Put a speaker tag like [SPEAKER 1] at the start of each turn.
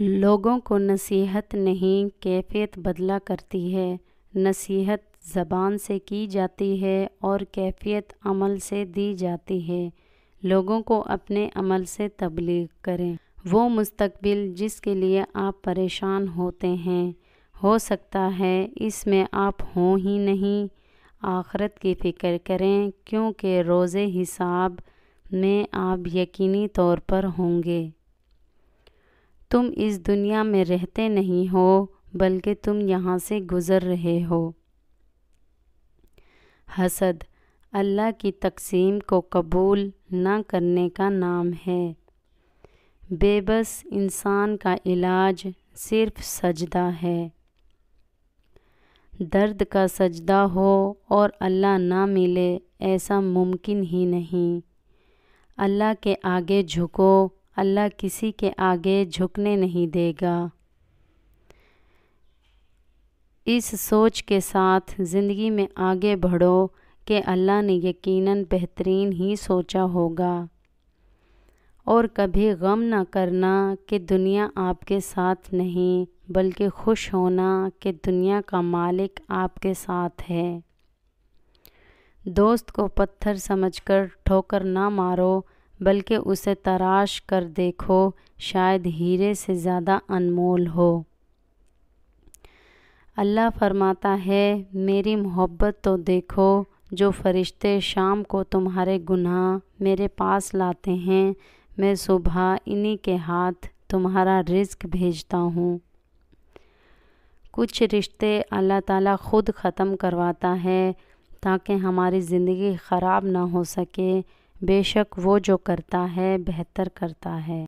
[SPEAKER 1] लोगों को नसीहत नहीं कैफ़ियत बदला करती है नसीहत ज़बान से की जाती है और कैफ़ियत अमल से दी जाती है लोगों को अपने अमल से तबलीग करें वो मुस्तकबिल जिसके लिए आप परेशान होते हैं हो सकता है इसमें आप हों ही नहीं आखरत की फ़िक्र करें क्योंकि रोज़ हिसाब में आप यकीनी तौर पर होंगे तुम इस दुनिया में रहते नहीं हो बल्कि तुम यहाँ से गुज़र रहे हो हसद अल्लाह की तकसीम को कबूल न करने का नाम है बेबस इंसान का इलाज सिर्फ सजदा है दर्द का सजदा हो और अल्लाह ना मिले ऐसा मुमकिन ही नहीं अल्लाह के आगे झुको अल्लाह किसी के आगे झुकने नहीं देगा इस सोच के साथ ज़िंदगी में आगे बढ़ो कि अल्लाह ने यकीनन बेहतरीन ही सोचा होगा और कभी गम ना करना कि दुनिया आपके साथ नहीं बल्कि खुश होना कि दुनिया का मालिक आपके साथ है दोस्त को पत्थर समझकर ठोकर ना मारो बल्कि उसे तराश कर देखो शायद हीरे से ज़्यादा अनमोल हो अल्लाह फरमाता है मेरी मोहब्बत तो देखो जो फरिश्ते शाम को तुम्हारे गुनाह मेरे पास लाते हैं मैं सुबह इन्हीं के हाथ तुम्हारा रिस्क भेजता हूँ कुछ रिश्ते अल्लाह ताला ख़ुद ख़त्म करवाता है ताकि हमारी ज़िंदगी ख़राब ना हो सके बेशक वो जो करता है बेहतर करता है